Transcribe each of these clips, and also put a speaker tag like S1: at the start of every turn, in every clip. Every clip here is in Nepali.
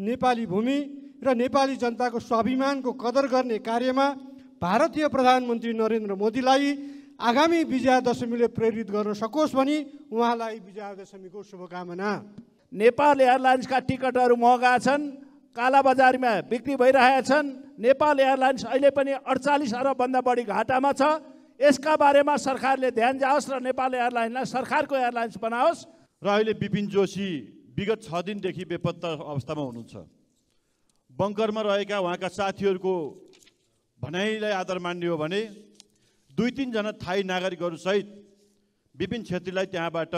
S1: नेपाली भूमि र नेपाली जनताको स्वाभिमानको कदर गर्ने कार्यमा भारतीय प्रधानमन्त्री नरेन्द्र मोदीलाई आगामी विजयादशमीले प्रेरित गर्न सकोस् भनी उहाँलाई विजयादशमीको शुभकामना
S2: नेपाल एयरलाइन्सका टिकटहरू महँगा छन् काला बजारमा बिक्री भइरहेका छन् नेपाल एयरलाइन्स अहिले पनि अडचालिस अरबभन्दा बढी घाटामा छ यसका बारेमा सरकारले ध्यान जाओस् र नेपाल एयरलाइन्सलाई सरकारको एयरलाइन्स बनाओस्
S3: र अहिले विपिन जोशी विगत छ दिनदेखि बेपत्ता अवस्थामा हुनुहुन्छ बङ्करमा रहेका उहाँका साथीहरूको भनाइलाई आदर मान्ने हो भने दुई तिनजना थाई नागरिकहरूसहित विपिन छेत्रीलाई त्यहाँबाट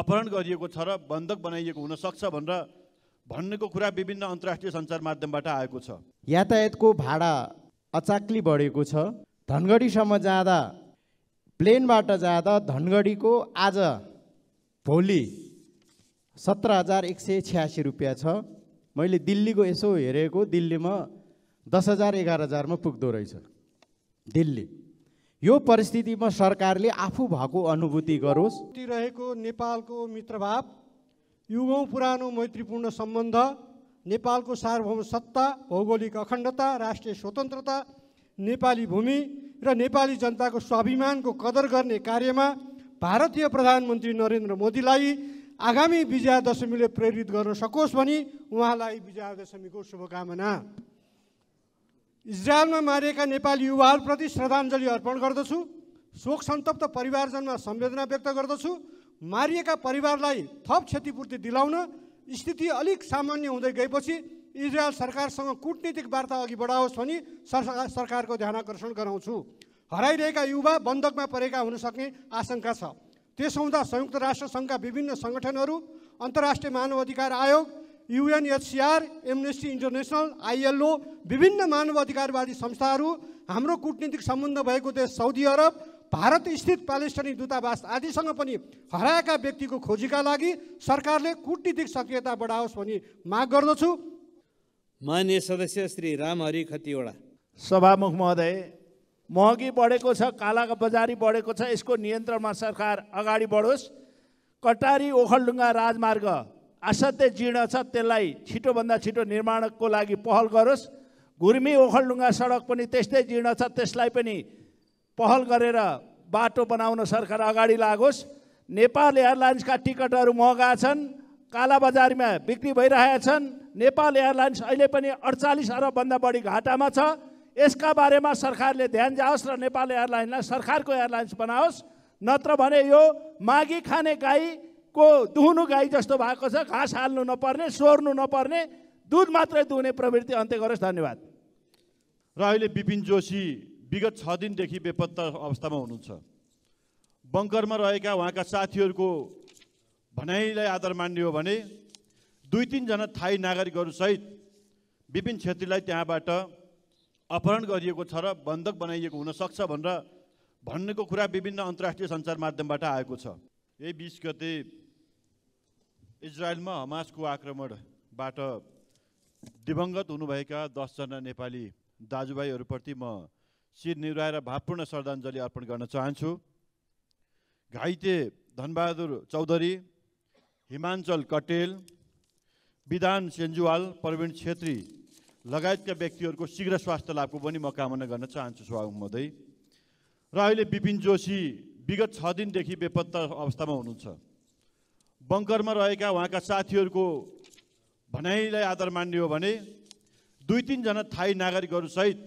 S3: अपहरण गरिएको छ र बन्धक बनाइएको हुनसक्छ भनेर भन्नेको कुरा विभिन्न अन्तर्राष्ट्रिय सञ्चार माध्यमबाट आएको छ
S4: यातायातको भाडा अचाक्ली बढेको छ धनगढीसम्म जाँदा प्लेनबाट जाँदा धनगढीको आज भोलि सत्र हजार एक सय छ्यासी रुपियाँ छ मैले दिल्लीको यसो हेरेको दिल्लीमा दस हजार एघार हजारमा पुग्दो रहेछ दिल्ली यो परिस्थितिमा सरकारले आफू भएको अनुभूति गरोस्
S1: रहेको नेपालको मित्रभाव युगौँ पुरानो मैत्रीपूर्ण सम्बन्ध नेपालको सार्वभौम सत्ता भौगोलिक अखण्डता राष्ट्रिय स्वतन्त्रता नेपाली भूमि र नेपाली जनताको स्वाभिमानको कदर गर्ने कार्यमा भारतीय प्रधानमन्त्री नरेन्द्र मोदीलाई आगामी विजयादशमीले प्रेरित गर्न सकोस् भनी उहाँलाई विजयादशमीको शुभकामना इजरायलमा मारिएका नेपाली युवाहरूप्रति श्रद्धाञ्जली अर्पण गर्दछु शोक सन्तप्त परिवारजनमा संवेदना व्यक्त गर्दछु मारिएका परिवारलाई थप क्षतिपूर्ति दिलाउन स्थिति अलिक सामान्य हुँदै गएपछि इजरायल सरकारसँग कुटनीतिक वार्ता अघि बढाओस् भनी सरकारको ध्यान आकर्षण गराउँछु हराइरहेका युवा बन्धकमा परेका हुन सक्ने आशंका छ त्यस हुँदा संयुक्त राष्ट्रसङ्घका विभिन्न सङ्गठनहरू अन्तर्राष्ट्रिय मानव अधिकार आयोग युएनएचसिआर एमनेस्टी इन्टरनेसनल आइएलओ विभिन्न मानव अधिकारवादी संस्थाहरू हाम्रो कुटनीतिक सम्बन्ध भएको देश साउदी अरब भारत स्थित प्यालेस्टनी दूतावास आदिसँग पनि हराएका व्यक्तिको खोजीका लागि सरकारले कुटनीतिक सक्रियता बढाओस् भनी माग गर्दछु मान्य सदस्य
S2: श्री रामहरि खतिवडा सभामुख महोदय महँगी बढेको छ काला बजारी बढेको छ यसको नियन्त्रणमा सरकार अगाडि बढोस् कटारी ओखलडुङ्गा राजमार्ग असाध्य जीर्ण छ त्यसलाई छिटोभन्दा छिटो निर्माणको लागि पहल गरोस् घुर्मी ओखलडुङ्गा सडक पनि त्यस्तै जीर्ण छ त्यसलाई पनि पहल गरेर बाटो बनाउन सरकार अगाडि लागोस् नेपाल एयरलाइन्सका टिकटहरू महँगा छन् काला कालाबजारीमा बिक्री भइरहेका छन् नेपाल एयरलाइन्स अहिले पनि अडचालिस अरबभन्दा बढी घाटामा छ यसका बारेमा सरकारले ध्यान जाओस् र नेपाल एयरलाइन्सलाई सरकारको एयरलाइन्स बनाओस् नत्र भने यो माघी खाने गाईको दुहुनु गाई जस्तो भएको छ घाँस हाल्नु नपर्ने स्वर्नु नपर्ने दुध मात्रै दुहुने प्रवृत्ति अन्त्य गरोस् धन्यवाद र अहिले विपिन जोशी
S3: विगत छ दिनदेखि बेपत्ता अवस्थामा हुनुहुन्छ बङ्करमा रहेका उहाँका साथीहरूको भनाइलाई आदर मान्ने हो भने दुई तिनजना थाई नागरिकहरूसहित विपिन छेत्रीलाई त्यहाँबाट अपहरण गरिएको छ र बन्धक बनाइएको हुनसक्छ भनेर भन्नेको कुरा विभिन्न अन्तर्राष्ट्रिय सञ्चार माध्यमबाट आएको छ यही बिस गते इजरायलमा हमासको आक्रमणबाट दिवङ्गत हुनुभएका दसजना नेपाली दाजुभाइहरूप्रति म शिर निहुराएर भावपूर्ण श्रद्धाञ्जली अर्पण गर्न चाहन्छु घाइते धनबहादुर चौधरी हिमाञ्चल कटेल विधान सेन्जुवाल प्रवीण छेत्री लगायतका व्यक्तिहरूको शीघ्र स्वास्थ्य लाभको पनि म कामना गर्न चाहन्छु महोदय र अहिले विपिन जोशी विगत छ दिनदेखि बेपत्ता अवस्थामा हुनुहुन्छ बङ्करमा रहेका उहाँका साथीहरूको भनाइलाई आदर मान्ने हो भने दुई तिनजना थाई नागरिकहरूसहित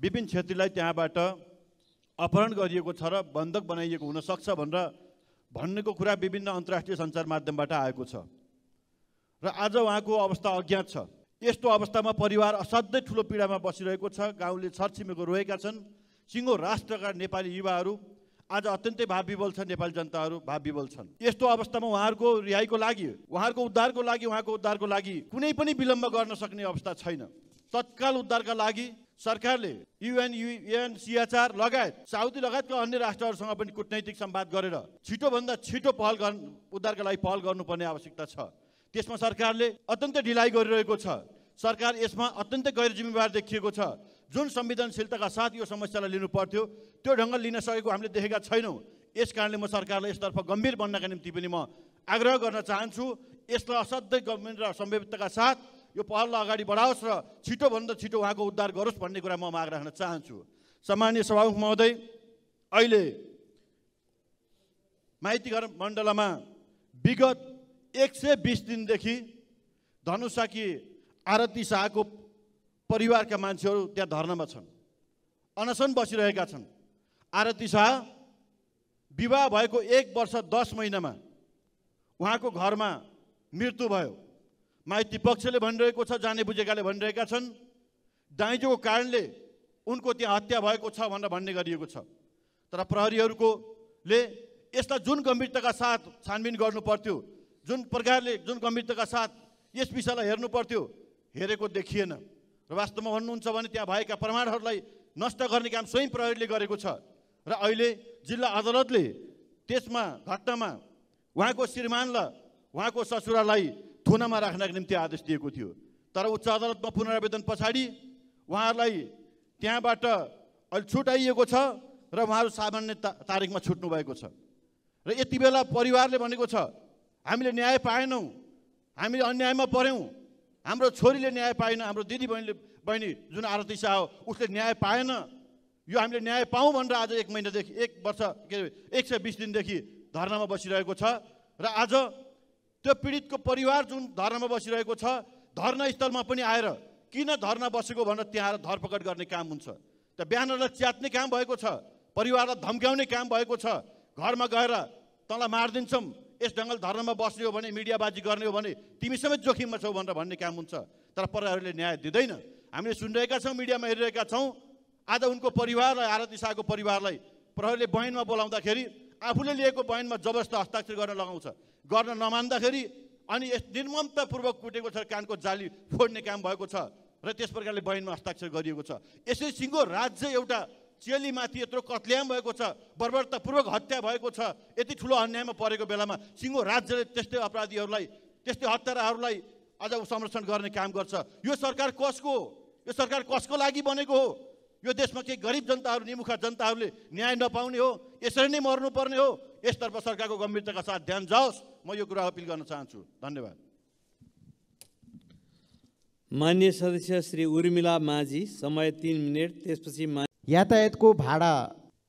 S3: विपिन छेत्रीलाई त्यहाँबाट अपहरण गरिएको छ र बन्धक बनाइएको हुनसक्छ भनेर भन्नेको कुरा विभिन्न अन्तर्राष्ट्रिय सञ्चार माध्यमबाट आएको छ र आज उहाँको अवस्था अज्ञात छ यस्तो अवस्थामा परिवार असाध्यै ठुलो पीडामा बसिरहेको छ गाउँले छरछिमेको रोएका छन् सिङ्गो राष्ट्रका नेपाली युवाहरू आज अत्यन्तै विबल छन् नेपाली जनताहरू विबल छन् यस्तो अवस्थामा उहाँहरूको रिहाईको लागि उहाँहरूको उद्धारको लागि उहाँको उद्धारको लागि कुनै पनि विलम्ब गर्न सक्ने अवस्था छैन तत्काल उद्धारका लागि सरकारले युएन युएन सिएचआर लगायत साउदी लगायतका अन्य राष्ट्रहरूसँग पनि कुटनैतिक सम्वाद गरेर छिटोभन्दा छिटो पहल गर्नु उद्धारका लागि पहल गर्नुपर्ने आवश्यकता छ त्यसमा सरकारले अत्यन्तै ढिलाइ गरिरहेको छ सरकार यसमा अत्यन्तै गैर जिम्मेवार देखिएको छ जुन संवेदनशीलताका साथ यो समस्यालाई लिनु पर्थ्यो त्यो ढङ्गले लिन सकेको हामीले देखेका छैनौँ यस कारणले म सरकारलाई यसतर्फ गम्भीर बन्नका निम्ति पनि म आग्रह गर्न चाहन्छु यसलाई असाध्यै गम्भीर र संभवताका साथ यो पहललाई अगाडि बढाओस् र छिटोभन्दा छिटो उहाँको उद्धार गरोस् भन्ने कुरा म माग राख्न चाहन्छु सामान्य सभामुख महोदय अहिले माइतीघर मण्डलमा विगत एक सय बिस दिनदेखि धनुषाकी आरती शाहको परिवारका मान्छेहरू त्यहाँ धर्नामा छन् अनसन बसिरहेका छन् आरती शाह विवाह भएको एक वर्ष दस महिनामा उहाँको घरमा मृत्यु भयो माइती पक्षले भनिरहेको छ जाने बुझेकाले भनिरहेका छन् दाइजोको कारणले उनको त्यहाँ हत्या भएको छ भनेर भन्ने गरिएको छ तर ले यसलाई जुन गम्भीरताका साथ छानबिन गर्नु पर्थ्यो जुन प्रकारले जुन गम्भीरताका साथ यस विषयलाई हेर्नु पर्थ्यो हेरेको देखिएन र वास्तवमा भन्नुहुन्छ भने त्यहाँ भएका प्रमाणहरूलाई नष्ट गर्ने काम स्वयं प्रहरीले गरेको छ र अहिले जिल्ला अदालतले त्यसमा घटनामा उहाँको श्रीमान र उहाँको ससुरालाई थुनामा राख्नको निम्ति आदेश दिएको थियो तर उच्च अदालतमा पुनरावेदन पछाडि उहाँहरूलाई त्यहाँबाट अहिले छुटाइएको छ र उहाँहरू सामान्य ता तारिकमा छुट्नु भएको छ र यति बेला परिवारले भनेको छ हामीले न्याय पाएनौँ हामीले अन्यायमा पऱ्यौँ हाम्रो छोरीले न्याय पाएन हाम्रो दिदी बहिनीले बहिनी जुन आरती शाह हो उसले न्याय पाएन यो हामीले न्याय पाऊँ भनेर आज एक महिनादेखि एक वर्ष के अरे एक सय बिस दिनदेखि धर्नामा बसिरहेको छ र आज त्यो पीडितको परिवार जुन धरनामा बसिरहेको छ धर्नास्थलमा पनि आएर किन धर्ना बसेको भनेर त्यहाँ आएर धरपकड गर्ने काम हुन्छ त बिहानलाई च्यात्ने काम भएको छ परिवारलाई धम्क्याउने काम भएको छ घरमा गएर तँलाई मारिदिन्छौँ यस डङ्गल धर्ममा बस्ने हो भने मिडियाबाजी गर्ने हो भने तिमी समेत जोखिममा छौ भनेर भन्ने काम हुन्छ तर परिवारहरूले न्याय दिँदैन हामीले सुनिरहेका छौँ मिडियामा हेरिरहेका छौँ आज उनको परिवारलाई आरती शाहको परिवारलाई प्रहरीले बयानमा बोलाउँदाखेरि आफूले लिएको बयानमा जबरजस्त हस्ताक्षर गर्न लगाउँछ गर्न नमान्दाखेरि अनि यस निर्ममतापूर्वक कुटेको छ कानको जाली फोड्ने काम भएको छ र त्यस प्रकारले बयानमा हस्ताक्षर गरिएको छ यसै सिङ्गो राज्य एउटा चेलीमाथि यत्रो कत्ल्याम भएको छ बर्बरतापूर्वक हत्या भएको छ यति ठुलो अन्यायमा परेको बेलामा सिङ्गो राज्यले त्यस्तै अपराधीहरूलाई त्यस्तै हत्याराहरूलाई अझ संरक्षण गर्ने काम गर्छ यो सरकार कसको यो सरकार कसको लागि बनेको हो यो देशमा केही गरिब जनताहरू निमुखा जनताहरूले न्याय नपाउने हो यसरी नै मर्नुपर्ने हो यसतर्फ सरकारको गम्भीरताका साथ ध्यान जाओस् म यो कुरा अपिल गर्न चाहन्छु धन्यवाद
S1: मान्य सदस्य श्री उर्मिला माझी समय तिन मिनट त्यसपछि
S4: यातायातको भाडा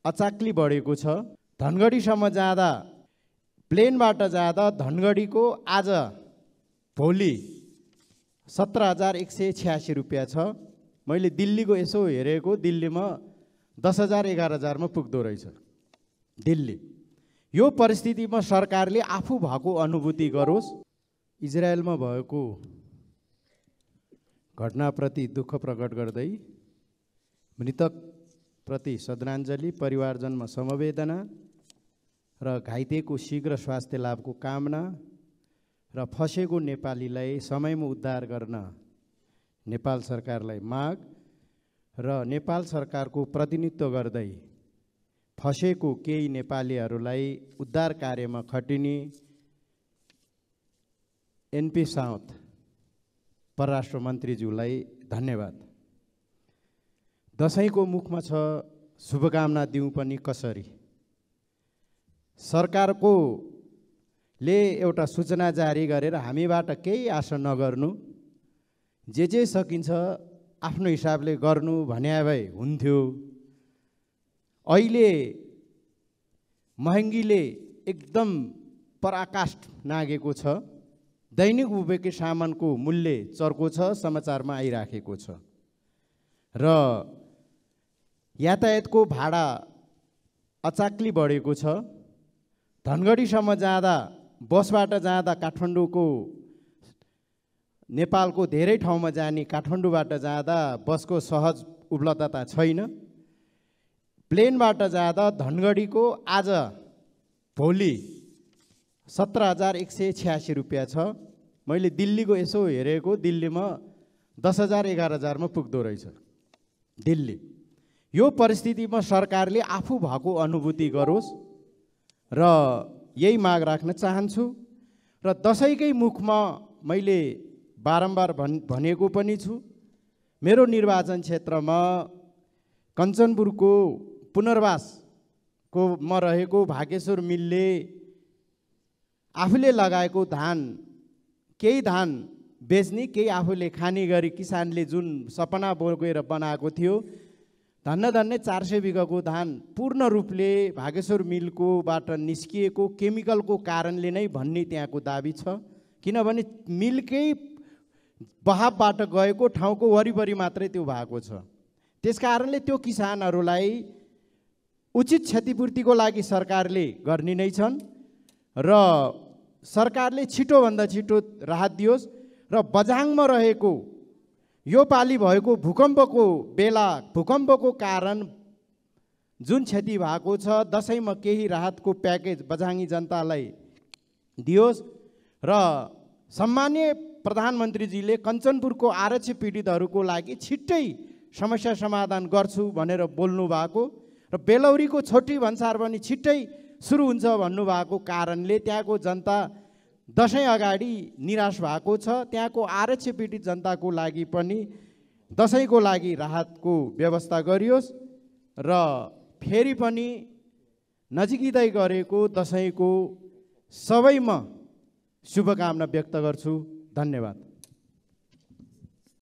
S4: अचाक्ली बढेको छ धनगढीसम्म जाँदा प्लेनबाट जाँदा धनगढीको आज भोलि सत्र हजार एक सय छ्यासी रुपियाँ छ मैले दिल्लीको यसो हेरेको दिल्लीमा दस हजार एघार हजारमा पुग्दो रहेछ दिल्ली यो परिस्थितिमा सरकारले आफू भएको अनुभूति गरोस् इजरायलमा भएको घटनाप्रति दुःख प्रकट गर्दै मृतक प्रति श्रद्धाञ्जली परिवारजनमा समवेदना र घाइतेको शीघ्र स्वास्थ्य लाभको कामना र फसेको नेपालीलाई समयमा उद्धार गर्न नेपाल सरकारलाई माग र नेपाल सरकारको प्रतिनिधित्व गर्दै फसेको केही नेपालीहरूलाई उद्धार कार्यमा खटिने एनपी साउथ परराष्ट्र मन्त्रीज्यूलाई धन्यवाद दसैँको मुखमा छ शुभकामना दिउँ पनि कसरी सरकारको ले एउटा सूचना जारी गरेर हामीबाट केही आशा नगर्नु जे जे सकिन्छ आफ्नो हिसाबले गर्नु भन्या भए हुन्थ्यो अहिले महँगीले एकदम पराकाष्ठ नागेको छ दैनिक उपयोगी सामानको मूल्य चर्को छ समाचारमा आइराखेको छ र यातायातको भाडा अचाक्ली बढेको छ धनगढीसम्म जाँदा बसबाट जाँदा काठमाडौँको नेपालको धेरै ठाउँमा जाने काठमाडौँबाट जाँदा बसको सहज उपलब्धता छैन प्लेनबाट जाँदा धनगढीको आज भोलि सत्र हजार एक सय छ्यासी रुपियाँ छ मैले दिल्लीको यसो हेरेको दिल्लीमा दस हजार एघार हजारमा पुग्दो रहेछ दिल्ली यो परिस्थितिमा सरकारले आफू भएको अनुभूति गरोस् र यही माग राख्न चाहन्छु र दसैँकै मुखमा मैले बारम्बार भन् भनेको पनि छु मेरो निर्वाचन क्षेत्रमा कञ्चनपुरको म रहेको भागेश्वर मिलले आफूले लगाएको धान केही धान बेच्ने केही आफूले खाने गरी किसानले जुन सपना बोकेर बनाएको थियो धन्न धन्नै चार सय बिघाको धान पूर्ण रूपले भागेश्वर मिलकोबाट निस्किएको केमिकलको कारणले नै भन्ने त्यहाँको दाबी छ किनभने मिलकै बहावबाट गएको ठाउँको वरिपरि मात्रै त्यो भएको छ त्यस कारणले त्यो किसानहरूलाई उचित क्षतिपूर्तिको लागि सरकारले गर्ने नै छन् र सरकारले छिटोभन्दा छिटो राहत दियोस् र बझाङमा रहेको यो पालि भएको भूकम्पको बेला भूकम्पको कारण जुन क्षति भएको छ दसैँमा केही राहतको प्याकेज बझाङ्गी जनतालाई दियोस् र सम्मान्य प्रधानमन्त्रीजीले कञ्चनपुरको आरक्षी पीडितहरूको लागि छिट्टै समस्या समाधान गर्छु भनेर बोल्नु भएको र बेलौरीको छोटी भन्सार पनि छिट्टै सुरु हुन्छ भन्नुभएको कारणले त्यहाँको जनता दसैँ अगाडि निराश भएको छ त्यहाँको आरक्ष पीडित जनताको लागि पनि दसैँको लागि राहतको व्यवस्था गरियोस् र फेरि पनि नजिकिँदै गरेको दसैँको सबैमा शुभकामना व्यक्त गर्छु धन्यवाद